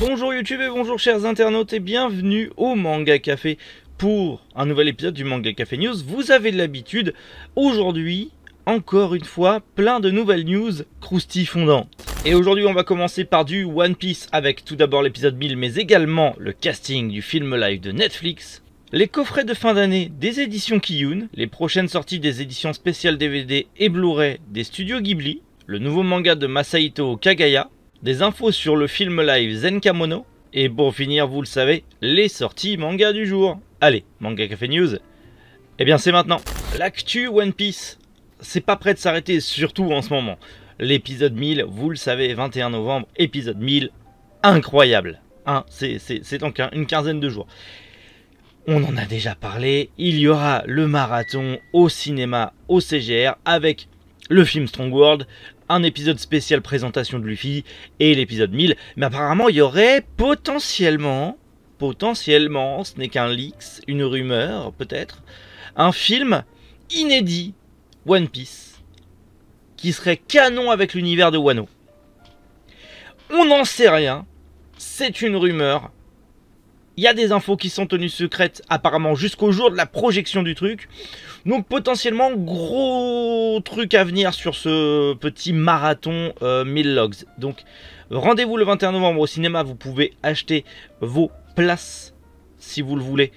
Bonjour YouTube et bonjour chers internautes et bienvenue au Manga Café pour un nouvel épisode du Manga Café News. Vous avez de l'habitude, aujourd'hui, encore une fois, plein de nouvelles news croustilles fondantes. Et aujourd'hui, on va commencer par du One Piece avec tout d'abord l'épisode 1000 mais également le casting du film live de Netflix. Les coffrets de fin d'année des éditions Kiyun, les prochaines sorties des éditions spéciales DVD et Blu-ray des studios Ghibli, le nouveau manga de Masahito Kagaya, des infos sur le film live Zenkamono, et pour finir, vous le savez, les sorties manga du jour. Allez, Manga Café News. Eh bien, c'est maintenant. L'actu One Piece. C'est pas prêt de s'arrêter, surtout en ce moment. L'épisode 1000, vous le savez, 21 novembre, épisode 1000, incroyable. Hein, c'est en une quinzaine de jours. On en a déjà parlé, il y aura le marathon au cinéma, au CGR, avec le film Strong World, un épisode spécial présentation de Luffy et l'épisode 1000. Mais apparemment, il y aurait potentiellement, potentiellement, ce n'est qu'un leaks, une rumeur peut-être, un film inédit One Piece qui serait canon avec l'univers de Wano. On n'en sait rien, c'est une rumeur, il y a des infos qui sont tenues secrètes apparemment jusqu'au jour de la projection du truc. Donc potentiellement gros truc à venir sur ce petit marathon 1000 euh, logs. Donc rendez-vous le 21 novembre au cinéma, vous pouvez acheter vos places si vous le voulez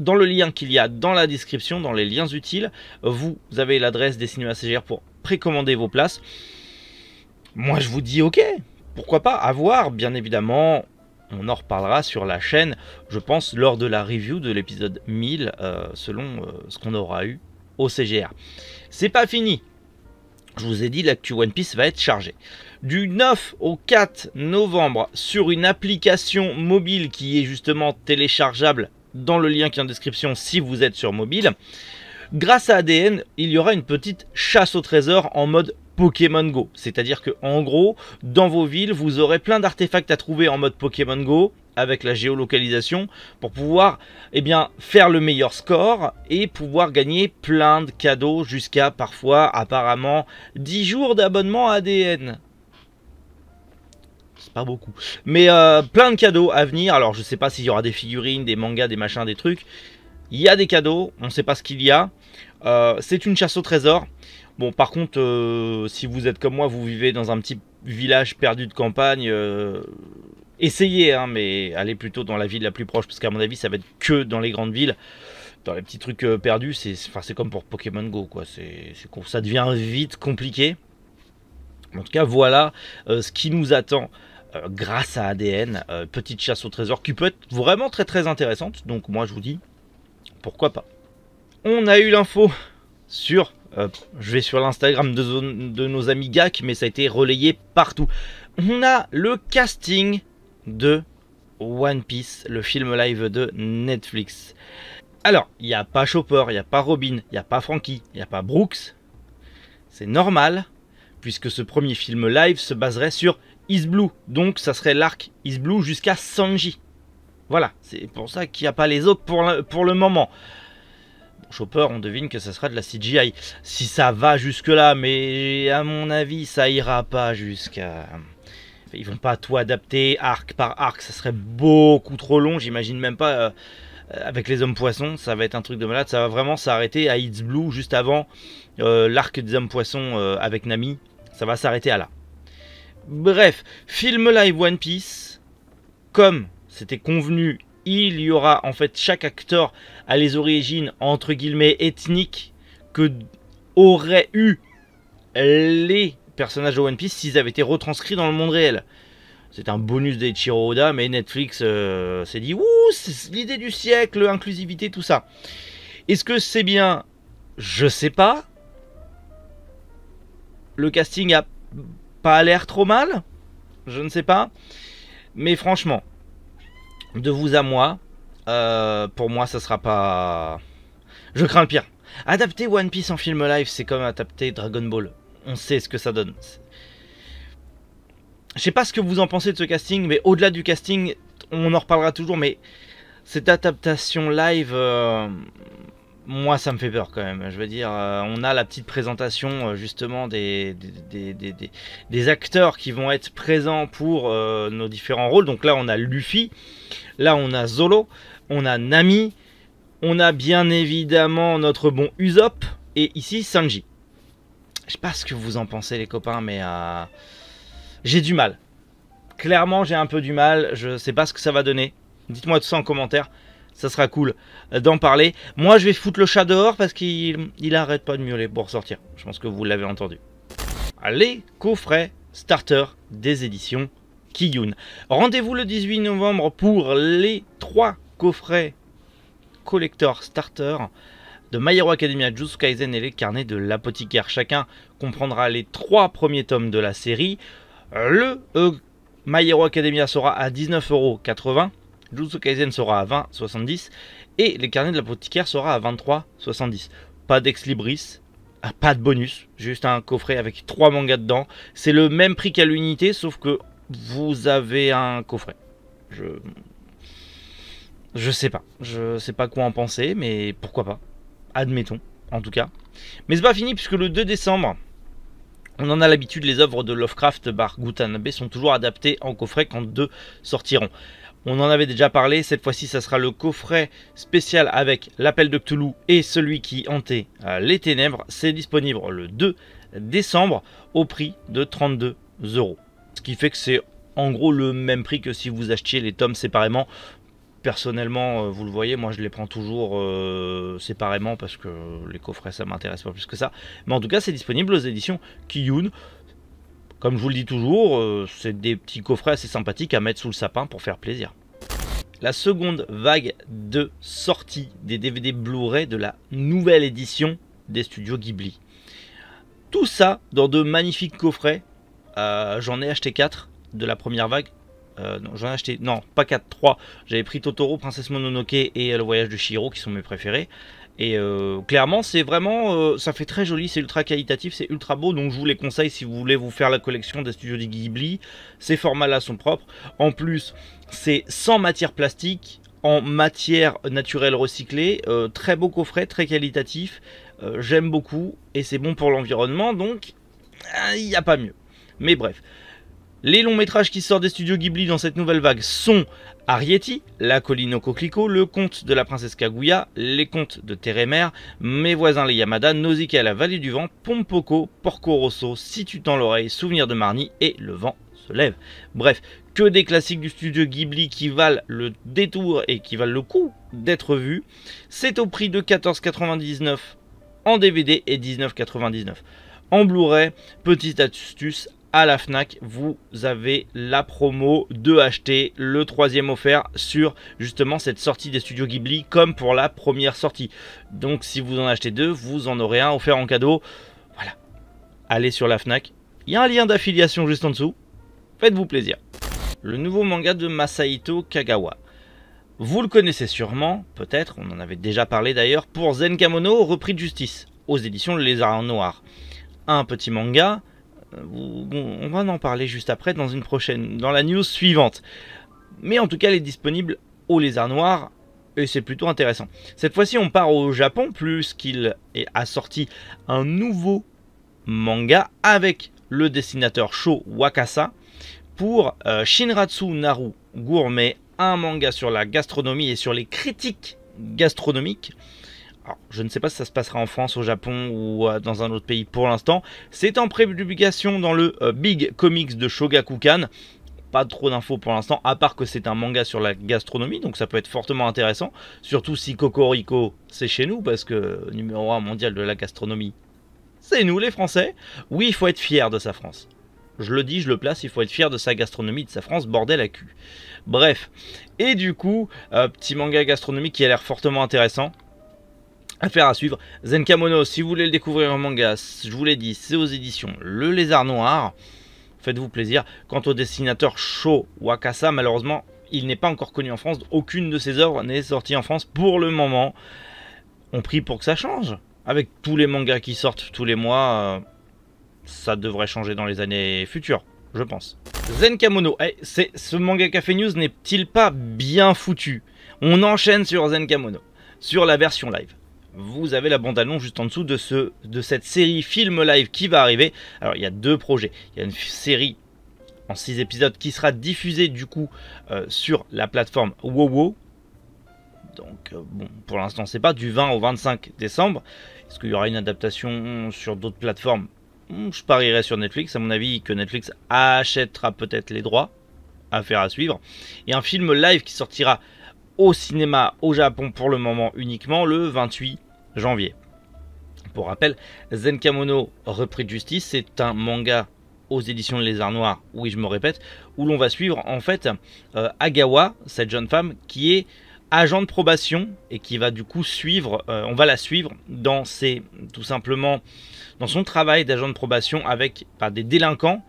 dans le lien qu'il y a dans la description, dans les liens utiles, vous avez l'adresse des cinémas CGR pour précommander vos places. Moi, je vous dis ok, pourquoi pas, avoir, bien évidemment on en reparlera sur la chaîne, je pense, lors de la review de l'épisode 1000, euh, selon euh, ce qu'on aura eu au CGR. C'est pas fini. Je vous ai dit, l'actu One Piece va être chargé. Du 9 au 4 novembre, sur une application mobile qui est justement téléchargeable dans le lien qui est en description si vous êtes sur mobile, Grâce à ADN, il y aura une petite chasse au trésor en mode Pokémon Go. C'est-à-dire que en gros, dans vos villes, vous aurez plein d'artefacts à trouver en mode Pokémon Go avec la géolocalisation pour pouvoir eh bien, faire le meilleur score et pouvoir gagner plein de cadeaux jusqu'à parfois apparemment 10 jours d'abonnement ADN C'est pas beaucoup. Mais euh, plein de cadeaux à venir. Alors je sais pas s'il y aura des figurines, des mangas, des machins, des trucs. Il y a des cadeaux, on ne sait pas ce qu'il y a. Euh, c'est une chasse au trésor. Bon, par contre, euh, si vous êtes comme moi, vous vivez dans un petit village perdu de campagne, euh, essayez, hein, mais allez plutôt dans la ville la plus proche, parce qu'à mon avis, ça va être que dans les grandes villes. Dans les petits trucs perdus, c'est comme pour Pokémon Go, quoi. C'est ça devient vite compliqué. En tout cas, voilà ce qui nous attend. grâce à ADN, petite chasse au trésor qui peut être vraiment très très intéressante. Donc moi je vous dis, pourquoi pas. On a eu l'info sur euh, je vais sur l'Instagram de, de, nos amis GAC, mais ça a été relayé partout. On a le casting de One Piece, le film live de Netflix. Alors, il n'y a pas Chopper, il n'y a pas Robin, il n'y a pas Frankie, il n'y a pas Brooks. C'est normal, puisque ce premier film live se baserait sur Is Blue. Donc, ça serait l'arc Is Blue jusqu'à Sanji. Voilà, c'est pour ça qu'il n'y a pas les autres pour, pour le moment. Chopper, on devine que ça sera de la CGI. Si ça va jusque-là, mais à mon avis, ça ira pas jusqu'à. Ils vont pas tout adapter arc par arc, ça serait beaucoup trop long. J'imagine même pas euh, avec les hommes poissons, ça va être un truc de malade. Ça va vraiment s'arrêter à It's Blue juste avant euh, l'arc des hommes poissons euh, avec Nami. Ça va s'arrêter à là. Bref, film live One Piece, comme c'était convenu il y aura en fait chaque acteur à les origines entre guillemets ethniques que auraient eu les personnages de One Piece s'ils avaient été retranscrits dans le monde réel. C'est un bonus des Oda, mais Netflix euh, s'est dit Ouh, c'est l'idée du siècle, inclusivité, tout ça. Est-ce que c'est bien Je sais pas. Le casting a pas l'air trop mal. Je ne sais pas. Mais franchement, de vous à moi, euh, pour moi, ça sera pas. Je crains le pire. Adapter One Piece en film live, c'est comme adapter Dragon Ball. On sait ce que ça donne. Je sais pas ce que vous en pensez de ce casting, mais au-delà du casting, on en reparlera toujours, mais cette adaptation live, euh, moi, ça me fait peur quand même. Je veux dire, euh, on a la petite présentation euh, justement des des, acteurs qui vont être présents pour euh, nos différents rôles. Donc là, on a Luffy, là, on a Zolo, on a Nami, on a bien évidemment notre bon Usopp et ici Sanji. Je sais pas ce que vous en pensez, les copains, mais j'ai du mal. Clairement, j'ai un peu du mal. Je sais pas ce que ça va donner. Dites-moi tout ça en commentaire ça sera cool d'en parler. Moi, je vais foutre le chat dehors parce qu'il il arrête pas de miauler pour sortir. Je pense que vous l'avez entendu. Les coffrets starter des éditions Kiyun. Rendez-vous le 18 novembre pour les trois coffrets collector starter de My Hero Academia, Jujutsu Kaisen et les carnets de l'apothicaire. Chacun comprendra les trois premiers tomes de la série. Le euh, My Hero Academia sera à 19,80€ Jutsu Kaisen sera à 20,70 et les carnets de l'apothicaire sera à 23,70. Pas d'ex libris, ah, pas de bonus, juste un coffret avec 3 mangas dedans. C'est le même prix qu'à l'unité, sauf que vous avez un coffret. Je. Je sais pas. Je sais pas quoi en penser, mais pourquoi pas. Admettons, en tout cas. Mais c'est pas fini, puisque le 2 décembre, on en a l'habitude, les œuvres de Lovecraft par Gutanabe sont toujours adaptées en coffret quand deux sortiront. On en avait déjà parlé, cette fois-ci ça sera le coffret spécial avec l'appel de Cthulhu et celui qui hantait euh, les ténèbres. C'est disponible le 2 décembre au prix de 32 euros. Ce qui fait que c'est en gros le même prix que si vous achetiez les tomes séparément. Personnellement, euh, vous le voyez, moi je les prends toujours euh, séparément parce que les coffrets ça m'intéresse pas plus que ça. Mais en tout cas, c'est disponible aux éditions Kiyun. Comme je vous le dis toujours, euh, c'est des petits coffrets assez sympathiques à mettre sous le sapin pour faire plaisir. La seconde vague de sortie des DVD Blu-ray de la nouvelle édition des studios Ghibli. Tout ça dans de magnifiques coffrets. Euh, j'en ai acheté 4 de la première vague. Euh, non, j'en ai acheté, non, pas 4, 3. J'avais pris Totoro, Princesse Mononoke et Le Voyage de Shiro qui sont mes préférés. Et euh, clairement, c'est vraiment, euh, ça fait très joli, c'est ultra qualitatif, c'est ultra beau. Donc je vous les conseille si vous voulez vous faire la collection des studios de Ghibli. Ces formats-là sont propres. En plus, c'est sans matière plastique, en matière naturelle recyclée. Euh, très beau coffret, très qualitatif. J'aime beaucoup et c'est bon pour l'environnement. Donc ah, il n'y a pas mieux. Mais bref. Les longs métrages qui sortent des studios Ghibli dans cette nouvelle vague sont Arietti, La colline au coquelicot, Le conte de la princesse Kaguya, Les contes de Mer, Mes voisins les Yamada, Nausicaa la vallée du vent, Pompoko, Porco Rosso, Si tu tends l'oreille, Souvenir de Marnie et Le vent se lève. Bref, que des classiques du studio Ghibli qui valent le détour et qui valent le coup d'être vus. C'est au prix de 14,99 en DVD et 19,99 en Blu-ray. Petite astuce, à la FNAC, vous avez la promo de acheter le troisième offert sur justement cette sortie des studios Ghibli comme pour la première sortie. Donc si vous en achetez deux, vous en aurez un offert en cadeau. Voilà. Allez sur la FNAC. Il y a un lien d'affiliation juste en dessous. Faites-vous plaisir. Le nouveau manga de Masahito Kagawa. Vous le connaissez sûrement, peut-être, on en avait déjà parlé d'ailleurs, pour Zenkamono, repris de justice, aux éditions Les Arts Noirs. Un petit manga euh, on va en parler juste après dans une prochaine, dans la news suivante. Mais en tout cas, elle est disponible au Lézard Noir et c'est plutôt intéressant. Cette fois-ci, on part au Japon plus qu'il a sorti un nouveau manga avec le dessinateur Sho Wakasa pour euh, Shinratsu Naru Gourmet, un manga sur la gastronomie et sur les critiques gastronomiques je ne sais pas si ça se passera en France, au Japon ou euh, dans un autre pays pour l'instant. C'est en prépublication dans le euh, Big Comics de Shogakukan. Pas trop d'infos pour l'instant, à part que c'est un manga sur la gastronomie, donc ça peut être fortement intéressant. Surtout si Cocorico, c'est chez nous, parce que numéro 1 mondial de la gastronomie, c'est nous les Français. Oui, il faut être fier de sa France. Je le dis, je le place, il faut être fier de sa gastronomie, de sa France, bordel à cul. Bref. Et du coup, euh, petit manga gastronomique qui a l'air fortement intéressant. Affaire à suivre. Zenkamono, si vous voulez le découvrir en manga, je vous l'ai dit, c'est aux éditions Le Lézard Noir. Faites-vous plaisir. Quant au dessinateur Sho Wakasa, malheureusement, il n'est pas encore connu en France. Aucune de ses œuvres n'est sortie en France pour le moment. On prie pour que ça change. Avec tous les mangas qui sortent tous les mois, euh, ça devrait changer dans les années futures, je pense. Zenkamono, eh, c'est ce manga Café News n'est-il pas bien foutu On enchaîne sur Zenkamono, sur la version live vous avez la bande-annonce juste en dessous de, ce, de cette série film live qui va arriver. Alors il y a deux projets. Il y a une série en 6 épisodes qui sera diffusée du coup euh, sur la plateforme WoWo. Donc euh, bon, pour l'instant c'est pas du 20 au 25 décembre. Est-ce qu'il y aura une adaptation sur d'autres plateformes hmm, Je parierais sur Netflix, à mon avis que Netflix achètera peut-être les droits. à faire à suivre. Et un film live qui sortira au cinéma au Japon pour le moment uniquement le 28 janvier. Pour rappel, Zenkamono, repris de justice, c'est un manga aux éditions de Lézard Noir, oui je me répète, où l'on va suivre en fait euh, Agawa, cette jeune femme qui est agent de probation et qui va du coup suivre, euh, on va la suivre dans ses, tout simplement, dans son travail d'agent de probation avec par des délinquants,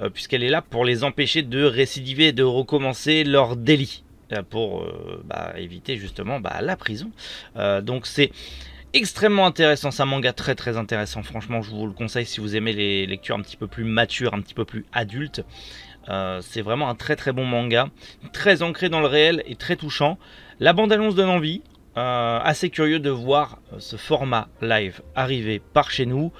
euh, puisqu'elle est là pour les empêcher de récidiver, de recommencer leur délit, pour bah, éviter justement bah, la prison. donc c'est extrêmement intéressant, c'est un manga très très intéressant, franchement je vous le conseille si vous aimez les lectures un petit peu plus matures, un petit peu plus adultes. Euh, c'est vraiment un très très bon manga, très ancré dans le réel et très touchant. La bande-annonce donne envie, euh, assez curieux de voir euh, ce format live arriver par chez nous.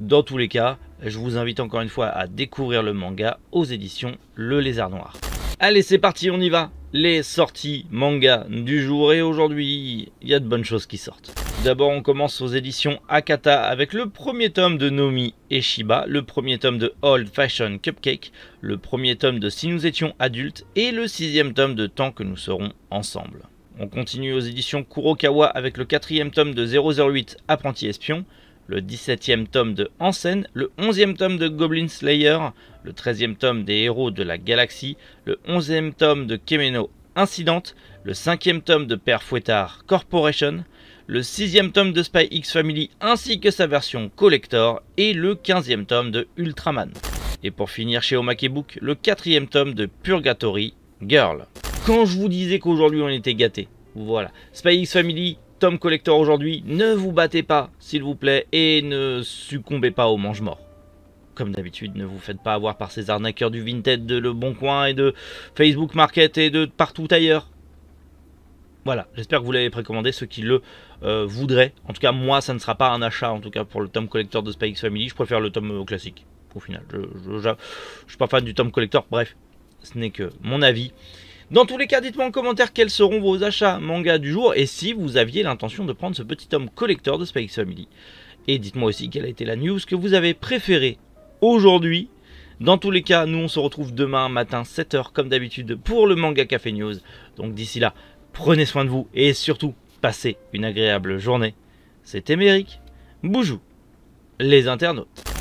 Dans tous les cas, je vous invite encore une fois à découvrir le manga aux éditions Le Lézard Noir. Allez, c'est parti, on y va. Les sorties manga du jour et aujourd'hui, il y a de bonnes choses qui sortent. D'abord, on commence aux éditions Akata avec le premier tome de Nomi Eshiba, le premier tome de Old Fashion Cupcake, le premier tome de Si nous étions adultes et le sixième tome de Tant que nous serons ensemble. On continue aux éditions Kurokawa avec le quatrième tome de 008 Apprenti Espion, le 17e tome de Hansen, le 11e tome de Goblin Slayer, le 13e tome des Héros de la Galaxie, le 11e tome de Kemeno Incidente, le 5e tome de Père Fouettard Corporation, le 6e tome de Spy X Family ainsi que sa version collector et le 15e tome de Ultraman. Et pour finir chez Omake le 4e tome de Purgatory Girl. Quand je vous disais qu'aujourd'hui on était gâté, voilà. Spy X Family, Tom collector aujourd'hui, ne vous battez pas, s'il vous plaît, et ne succombez pas au mange-mort. Comme d'habitude, ne vous faites pas avoir par ces arnaqueurs du Vinted, de Le Bon Coin et de Facebook Market et de partout ailleurs. Voilà, j'espère que vous l'avez précommandé, ceux qui le euh, voudraient. En tout cas, moi, ça ne sera pas un achat, en tout cas pour le tome collector de Spy Family. Je préfère le tome euh, classique, au final. Je ne suis pas fan du tome collector, bref, ce n'est que mon avis. Dans tous les cas, dites-moi en commentaire quels seront vos achats manga du jour et si vous aviez l'intention de prendre ce petit homme collecteur de Space Family. Et dites-moi aussi quelle a été la news que vous avez préférée aujourd'hui. Dans tous les cas, nous on se retrouve demain matin 7h comme d'habitude pour le manga Café News. Donc d'ici là, prenez soin de vous et surtout, passez une agréable journée. C'était Méric. Boujou, les internautes.